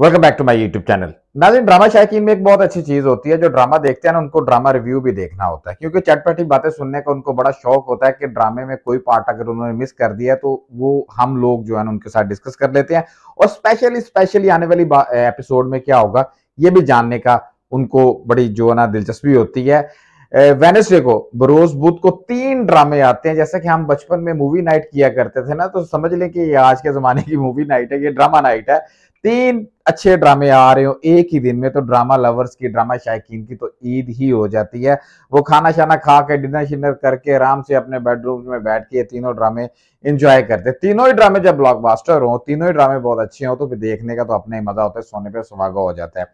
welcome back to my YouTube channel नाजिन drama शायकीन में एक बहुत अच्छी चीज होती है जो ड्रामा देखते हैं ना उनको ड्रामा रिव्यू भी देखना होता है क्योंकि चटपटी बातें सुनने का उनको बड़ा शौक होता है कि ड्रामे में कोई पार्ट अगर उन्होंने मिस कर दिया तो वो हम लोग जो है ना उनके साथ डिस्कस कर लेते हैं और स्पेशली स्पेशली आने वाली एपिसोड में क्या होगा ये भी जानने का उनको बड़ी जो है ना दिलचस्पी होती है वेनेसडे को बरोज बुद्ध को तीन ड्रामे आते हैं जैसे कि हम बचपन में मूवी नाइट किया करते थे ना तो समझ लें कि ये आज के जमाने की मूवी नाइट है ये ड्रामा नाइट है तीन अच्छे ड्रामे आ रहे हो एक ही दिन में तो ड्रामा लवर्स की ड्रामा शायकीन की तो ईद ही हो जाती है वो खाना शाना खा के डिनर शिनर करके आराम से अपने बेडरूम में बैठ के तीनों ड्रामे इंजॉय करते तीनों ही ड्रामे जब ब्लॉकबास्टर हो तीनों ही ड्रामे बहुत अच्छे हो तो फिर देखने का तो अपने ही मजा होता है सोने पर सुहागा हो जाता है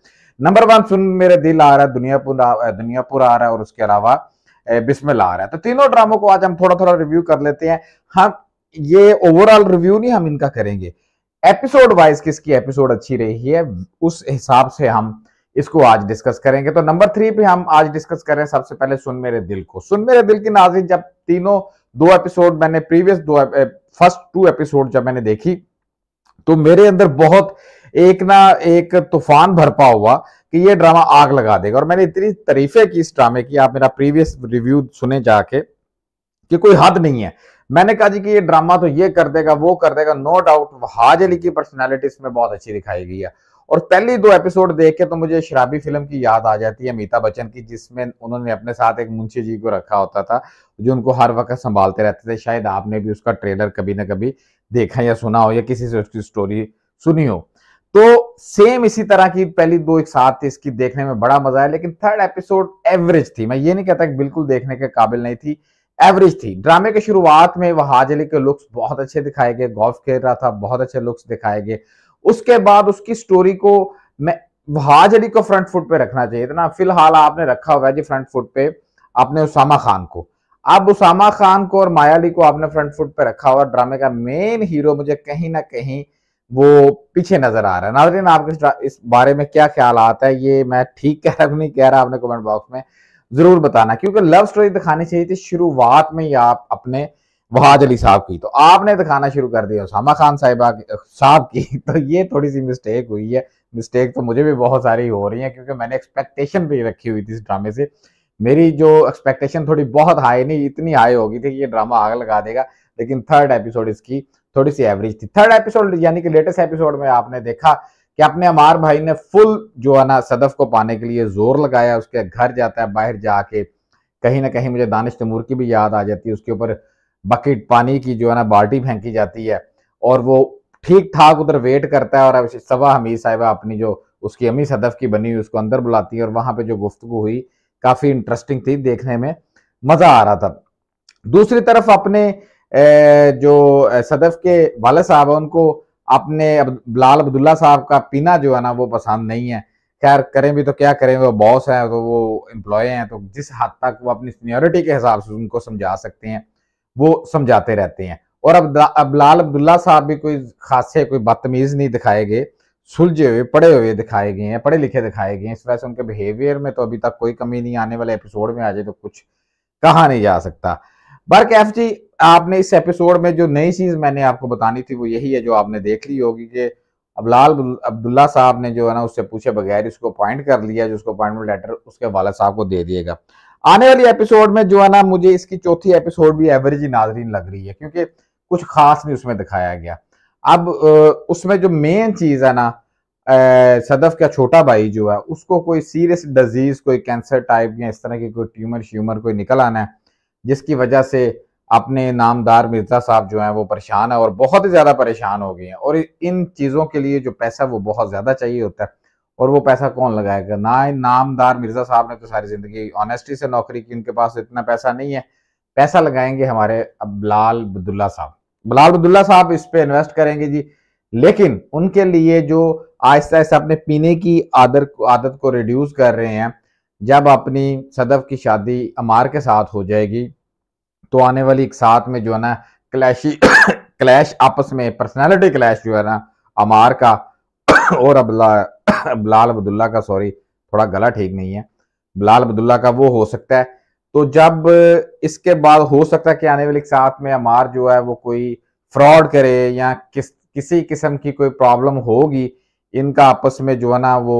नंबर वन सुन मेरे दिल आ रहा है दुनियापुर दुनियापुर आ रहा है और उसके अलावा बिस्मिल आ रहा है तो तीनों ड्रामों को आज हम थोड़ा थोड़ा रिव्यू कर लेते हैं हम हाँ, ये ओवरऑल रिव्यू नहीं हम इनका करेंगे एपिसोड वाइज किसकी एपिसोड अच्छी रही है उस हिसाब से हम इसको आज डिस्कस करेंगे तो नंबर थ्री पे हम आज डिस्कस करें सबसे पहले सुन मेरे दिल को सुन मेरे दिल की नाजिन जब तीनों दो एपिसोड मैंने प्रीवियस दो फर्स्ट टू एपिसोड जब मैंने देखी तो मेरे अंदर बहुत एक ना एक तूफान भरपा हुआ कि ये ड्रामा आग लगा देगा और मैंने इतनी तारीफें की इस ड्रामे की आप मेरा प्रीवियस रिव्यू सुने जाके कि कोई हद नहीं है मैंने कहा जी कि ये ड्रामा तो ये कर देगा वो कर देगा नो डाउट हाज अली की पर्सनैलिटी इसमें बहुत अच्छी दिखाई गई है और पहली दो एपिसोड देख के तो मुझे शराबी फिल्म की याद आ जाती है अमिताभ बच्चन की जिसमें उन्होंने अपने साथ एक मुंशी जी को रखा होता था जो उनको हर वक्त संभालते रहते थे शायद आपने भी उसका ट्रेलर कभी ना कभी देखा या सुना हो या किसी से उसकी स्टोरी सुनी हो तो सेम इसी तरह की पहली दो एक साथ थी इसकी देखने में बड़ा मजा आया लेकिन थर्ड एपिसोड एवरेज थी मैं ये नहीं कहता कि बिल्कुल देखने के काबिल नहीं थी एवरेज थी ड्रामे के शुरुआत में वहाज अली के लुक्स बहुत अच्छे दिखाए गए गोल्फ खेल रहा था बहुत अच्छे लुक्स दिखाए गए उसके बाद उसकी स्टोरी को मैं वहाज अली को फ्रंट फुट पे रखना चाहिए था ना फिलहाल आपने रखा हुआ है जी फ्रंट फुट पे आपने उसामा खान को अब उसामा खान को और माया अली को आपने फ्रंट फुट पे रखा हुआ ड्रामे का मेन हीरो मुझे कहीं ना कहीं वो पीछे नजर आ रहा है नाजरीन आपके इस बारे में क्या ख्याल आता है ये मैं ठीक कह रहा हूँ नहीं कह रहा आपने कमेंट बॉक्स में जरूर बताना क्योंकि लव स्टोरी दिखानी चाहिए थी शुरुआत में ही आप अपने वहाज अली साहब की तो आपने दिखाना शुरू कर दिया उसामा खान साहिबा साहब की तो ये थोड़ी सी मिस्टेक हुई है मिस्टेक तो मुझे भी बहुत सारी हो रही है क्योंकि मैंने एक्सपेक्टेशन भी रखी हुई थी इस ड्रामे से मेरी जो एक्सपेक्टेशन थोड़ी बहुत हाई नहीं इतनी हाई होगी थी कि ये ड्रामा आग लगा देगा लेकिन थर्ड एपिसोड इसकी थोड़ी सी एवरेज थी थर्ड एपिसोड यानी कि लेटेस्ट एपिसोड में आपने देखा कि अपने अमार भाई ने फुल जो है ना सदफ को पाने के लिए जोर लगाया उसके घर जाता है बाहर जाके कहीं ना कहीं मुझे दानिश तमूर की भी याद आ जाती है उसके ऊपर बकेट पानी की जो है ना बाल्टी फेंकी जाती है और वो ठीक ठाक उधर वेट करता है और सवा हमीद साहिबा अपनी जो उसकी अमी सदफ की बनी हुई उसको अंदर बुलाती है और वहां पे जो गुफ्तु हुई काफ़ी इंटरेस्टिंग थी देखने में मज़ा आ रहा था दूसरी तरफ अपने जो सदफ के वाले साहब है उनको अब लाल अब्दुल्ला साहब का पीना जो है ना वो पसंद नहीं है खैर करें भी तो क्या करें वो बॉस है तो वो एम्प्लॉय हैं तो जिस हद तक वो अपनी सीनियोरिटी के हिसाब से उनको समझा सकते हैं वो समझाते रहते हैं और अब अब लाल अब्दुल्ला साहब भी कोई खासे कोई बदतमीज़ नहीं दिखाए गए सुलझे हुए पढ़े हुए दिखाए गए हैं पढ़े लिखे दिखाए गए हैं इस वजह से उनके बिहेवियर में तो अभी तक कोई कमी नहीं आने वाले एपिसोड में आ जाए तो कुछ कहा नहीं जा सकता बर्क एफ जी आपने इस एपिसोड में जो नई चीज मैंने आपको बतानी थी वो यही है जो आपने देख ली होगी कि अबलाल अब्दुल्ला साहब ने जो है ना उससे पूछे बगैर उसको अपॉइंट कर लिया जो उसको अपॉइंटमेंट लेटर उसके वाले साहब को दे दिएगा आने वाली एपिसोड में जो है ना मुझे इसकी चौथी एपिसोड भी एवरेज नाजरीन लग रही है क्योंकि कुछ खास नहीं उसमें दिखाया गया अब उसमें जो मेन चीज़ है ना सदफ का छोटा भाई जो है उसको कोई सीरियस डिजीज कोई कैंसर टाइप या इस तरह की कोई ट्यूमर श्यूमर कोई निकल आना है जिसकी वजह से अपने नामदार मिर्जा साहब जो हैं वो परेशान है और बहुत ही ज़्यादा परेशान हो गए हैं और इन चीज़ों के लिए जो पैसा वो बहुत ज़्यादा चाहिए होता है और वो पैसा कौन लगाएगा ना नामदार मिर्जा साहब ने तो सारी ज़िंदगी ऑनेस्टी से नौकरी की उनके पास इतना पैसा नहीं है पैसा लगाएंगे हमारे बलाल बदुल्ला साहब बलाल बदुल्ला साहब इस पर इन्वेस्ट करेंगे जी लेकिन उनके लिए जो आहिस्ता आहिस्ता अपने पीने की आदत आदत को रिड्यूस कर रहे हैं जब अपनी सदफ की शादी अमार के साथ हो जाएगी तो आने वाली एक साथ में जो है ना क्लैशी क्लैश आपस में पर्सनालिटी क्लैश जो है ना अमार का और अबला बलाल अब्दुल्ला का सॉरी थोड़ा गला ठीक नहीं है बलाल अब्दुल्ला का वो हो सकता है तो जब इसके बाद हो सकता है कि आने वाली साथ में अमार जो है वो कोई फ्रॉड करे या किस किसी किस्म की कोई प्रॉब्लम होगी इनका आपस में जो है ना वो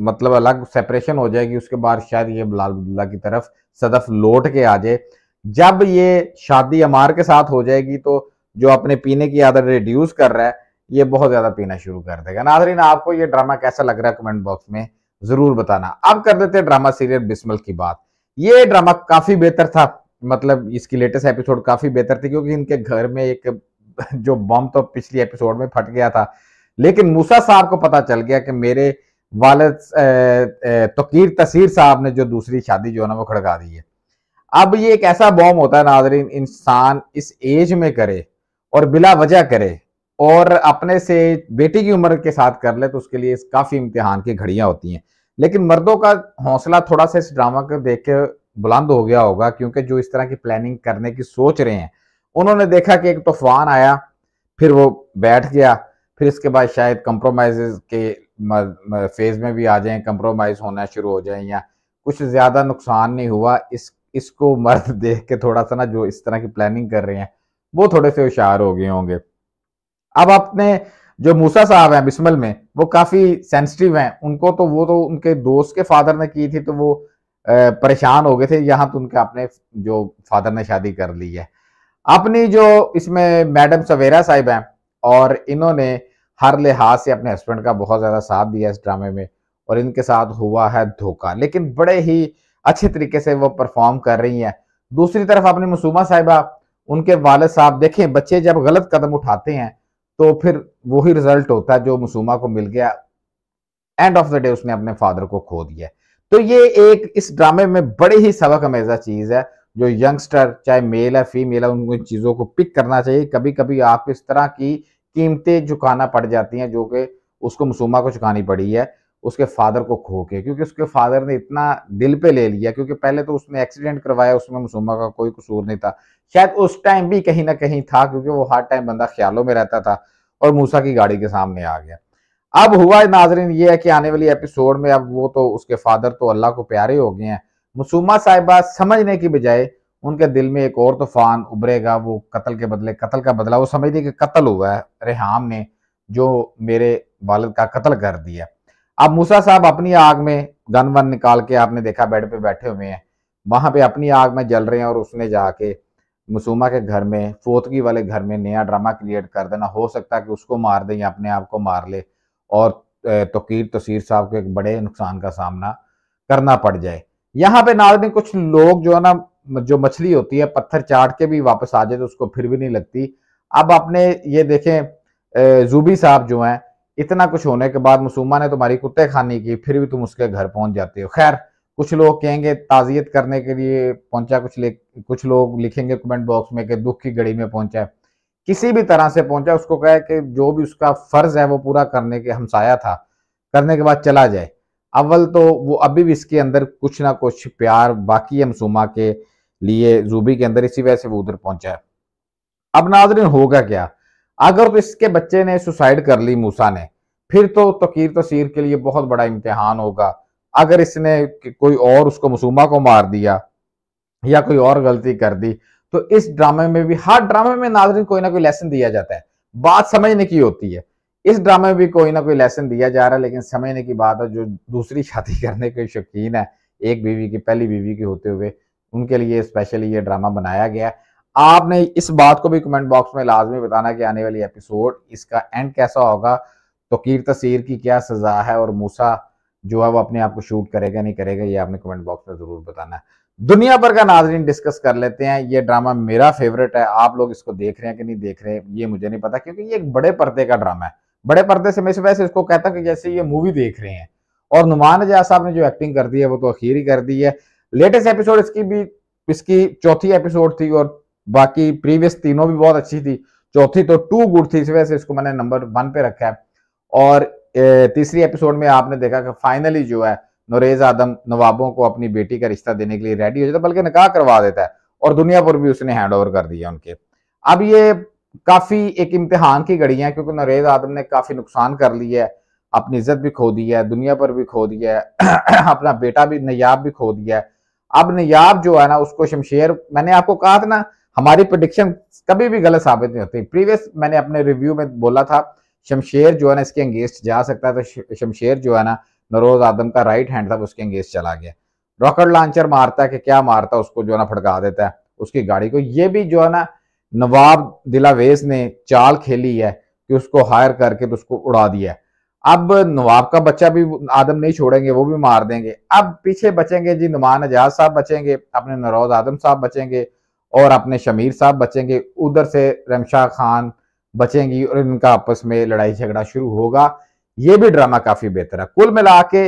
मतलब अलग सेपरेशन हो जाएगी उसके बाद शायद ये लाल अब्दुल्ला की तरफ सदफ लौट के आ जाए जब ये शादी अमार के साथ हो जाएगी तो जो अपने पीने की आदत रिड्यूस कर रहा है ये बहुत ज़्यादा पीना शुरू कर देगा नाजरीन आपको ये ड्रामा कैसा लग रहा है कमेंट बॉक्स में ज़रूर बताना अब कर देते हैं ड्रामा सीरियल बिस्मल की बात ये ड्रामा काफ़ी बेहतर था मतलब इसकी लेटेस्ट एपिसोड काफ़ी बेहतर थी क्योंकि इनके घर में एक जो बम तो पिछली एपिसोड में फट गया था लेकिन मूसा साहब को पता चल गया कि मेरे वालद तकीर तसीर साहब ने जो दूसरी शादी जो है ना वो खड़का दी है अब ये एक ऐसा बॉम होता है नाजरीन इंसान इस एज में करे और बिला वजह करे और अपने से बेटी की उम्र के साथ कर ले तो उसके लिए काफ़ी इम्तिहान की घड़ियाँ होती हैं लेकिन मर्दों का हौसला थोड़ा सा इस ड्रामा को देख के बुलंद हो गया होगा क्योंकि जो इस तरह की प्लानिंग करने की सोच रहे हैं उन्होंने देखा कि एक तूफान तो आया फिर वो बैठ गया फिर इसके बाद शायद कंप्रोमाइज के फेज़ में भी आ जाए कंप्रोमाइज़ होना शुरू हो जाए या कुछ ज़्यादा नुकसान नहीं हुआ इस इसको मर्द देख के थोड़ा सा ना जो इस तरह की प्लानिंग कर रहे हैं वो थोड़े से होशियार हो गए होंगे अब अपने जो मूसा साहब हैं बिस्मल में वो काफ़ी सेंसिटिव हैं उनको तो वो तो उनके दोस्त के फादर ने की थी तो वो परेशान हो गए थे यहाँ तो उनके अपने जो फादर ने शादी कर ली है अपनी जो इसमें मैडम सवेरा साहिब हैं और इन्होंने हर लिहाज से अपने हस्बैंड का बहुत ज़्यादा साथ दिया इस ड्रामे में और इनके साथ हुआ है धोखा लेकिन बड़े ही अच्छे तरीके से वो परफॉर्म कर रही हैं दूसरी तरफ अपनी मसूमा साहिबा उनके वालद साहब देखें बच्चे जब गलत कदम उठाते हैं तो फिर वही रिजल्ट होता है जो मसूमा को मिल गया एंड ऑफ द डे उसने अपने फादर को खो दिया तो ये एक इस ड्रामे में बड़े ही सबक अमेजा चीज़ है जो यंगस्टर चाहे मेल है फीमेल है उन चीज़ों को पिक करना चाहिए कभी कभी आप इस तरह की कीमतें झुकाना पड़ जाती हैं जो कि उसको मसूमा को झुकानी पड़ी है उसके फादर को खो के क्योंकि उसके फादर ने इतना दिल पे ले लिया क्योंकि पहले तो उसने एक्सीडेंट करवाया उसमें मसूमा का कोई कसूर नहीं था शायद उस टाइम भी कहीं ना कहीं था क्योंकि वो हर टाइम बंदा ख्यालों में रहता था और मूसा की गाड़ी के सामने आ गया अब हुआ नाजरीन ये है कि आने वाली एपिसोड में अब वो तो उसके फादर तो अल्लाह को प्यारे हो गए हैं मसूमा साहिबा समझने की बजाय उनके दिल में एक और तूफान उभरेगा वो कत्ल के बदले कत्ल का बदला वो समझती कि कत्ल हुआ है रेहाम ने जो मेरे वालद का कत्ल कर दिया अब मूसा साहब अपनी आग में गन वन निकाल के आपने देखा बेड पे बैठे हुए हैं वहां पे अपनी आग में जल रहे हैं और उसने जाके मसूमा के घर में फोतगी वाले घर में नया ड्रामा क्रिएट कर देना हो सकता है कि उसको मार दे या अपने आप को मार ले और तोकीर तसीर साहब को एक बड़े नुकसान का सामना करना पड़ जाए यहाँ पे नाजन कुछ लोग जो है ना जो मछली होती है पत्थर चाट के भी वापस आ जाए तो उसको फिर भी नहीं लगती अब आपने ये देखें जूबी साहब जो हैं इतना कुछ होने के बाद मसूमा ने तुम्हारी कुत्ते खानी की फिर भी तुम उसके घर पहुंच जाते हो खैर कुछ लोग कहेंगे ताज़ियत करने के लिए पहुंचा कुछ ले कुछ लोग लिखेंगे कमेंट बॉक्स में कि दुख की घड़ी में पहुंचा किसी भी तरह से पहुंचा उसको कहे कि जो भी उसका फ़र्ज़ है वो पूरा करने के हमसाया था करने के बाद चला जाए अव्वल तो वो अभी भी इसके अंदर कुछ ना कुछ प्यार बाकी है मसूमा के लिए जूबी के अंदर इसी वजह से वो उधर पहुंचा है अब नाजरीन होगा क्या अगर तो इसके बच्चे ने सुसाइड कर ली मूसा ने फिर तो तकीर तसीर के लिए बहुत बड़ा इम्तहान होगा अगर इसने कोई और उसको मसूमा को मार दिया या कोई और गलती कर दी तो इस ड्रामे में भी हर ड्रामे में नाजरीन कोई ना कोई लेसन दिया जाता है बात समझने की होती है इस ड्रामे में भी कोई ना कोई लेसन दिया जा रहा है लेकिन समझने की बात है जो दूसरी शादी करने के शौकीन है एक बीवी की पहली बीवी की होते हुए उनके लिए स्पेशली ये ड्रामा बनाया गया है आपने इस बात को भी कमेंट बॉक्स में लाजमी बताना कि आने वाली एपिसोड इसका एंड कैसा होगा तो कीर तसीर की क्या सज़ा है और मूसा जो है वो अपने आप को शूट करेगा नहीं करेगा ये आपने कमेंट बॉक्स में ज़रूर बताना है दुनिया भर का नाजरीन डिस्कस कर लेते हैं ये ड्रामा मेरा फेवरेट है आप लोग इसको देख रहे हैं कि नहीं देख रहे हैं ये मुझे नहीं पता क्योंकि ये एक बड़े पर्दे का ड्रामा है बड़े पर्दे से मैं वैसे इसको कहता कि जैसे ये मूवी देख रहे हैं और नुमान जया साहब ने जो एक्टिंग कर दी है वो तो अखीर ही कर दी है लेटेस्ट एपिसोड इसकी भी इसकी चौथी एपिसोड थी और बाकी प्रीवियस तीनों भी बहुत अच्छी थी चौथी तो टू गुड थी इस वैसे इसको मैंने नंबर वन पे रखा है और तीसरी एपिसोड में आपने देखा कि फाइनली जो है नरेज आदम नवाबों को अपनी बेटी का रिश्ता देने के लिए रेडी हो जाता है बल्कि निकाह करवा देता है और दुनिया पर भी उसने हैंड ओवर कर दिया उनके अब ये काफी एक इम्तिहान की घड़ी है क्योंकि नरेज आदम ने काफी नुकसान कर लिया है अपनी इज्जत भी खो दी है दुनिया पर भी खो दिया है अपना बेटा भी नयाब भी खो दिया है अब नयाब जो है ना उसको शमशेर मैंने आपको कहा था ना हमारी प्रडिक्शन कभी भी गलत साबित नहीं होती प्रीवियस मैंने अपने रिव्यू में बोला था शमशेर जो है ना इसके अंगेस्ट जा सकता है तो शमशेर जो है ना नरोज आदम का राइट हैंड था उसके अंगेस्ट चला गया रॉकेट लॉन्चर मारता है कि क्या मारता है उसको जो है ना फटका देता है उसकी गाड़ी को ये भी जो है ना नवाब दिलावेज ने चाल खेली है कि उसको हायर करके तो उसको उड़ा दिया है अब नवाब का बच्चा भी आदम नहीं छोड़ेंगे वो भी मार देंगे अब पीछे बचेंगे जी नुमान एजाज साहब बचेंगे अपने नरोज आदम साहब बचेंगे और अपने शमीर साहब बचेंगे उधर से रमशाह खान बचेंगी और इनका आपस में लड़ाई झगड़ा शुरू होगा ये भी ड्रामा काफी बेहतर है कुल मिला के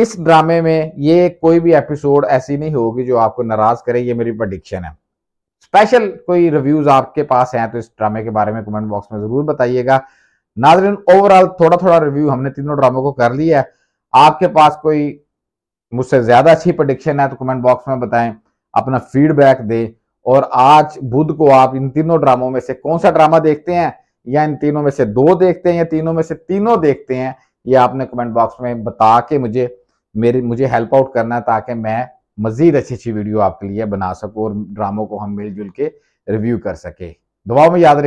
इस ड्रामे में ये कोई भी एपिसोड ऐसी नहीं होगी जो आपको नाराज करे ये मेरी प्रडिक्शन है स्पेशल कोई रिव्यूज आपके पास हैं तो इस ड्रामे के बारे में कमेंट बॉक्स में जरूर बताइएगा नाजरीन ओवरऑल थोड़ा थोड़ा रिव्यू हमने तीनों ड्रामों को कर लिया है आपके पास कोई मुझसे ज्यादा अच्छी प्रडिक्शन है तो कमेंट बॉक्स में बताएं अपना फीडबैक दें और आज बुध को आप इन तीनों ड्रामों में से कौन सा ड्रामा देखते हैं या इन तीनों में से दो देखते हैं या तीनों में से तीनों देखते हैं ये आपने कमेंट बॉक्स में बता के मुझे मेरी मुझे हेल्प आउट करना है ताकि मैं मज़ीद अच्छी अच्छी वीडियो आपके लिए बना सकूँ और ड्रामों को हम मिलजुल के रिव्यू कर सके दबाव में याद रखें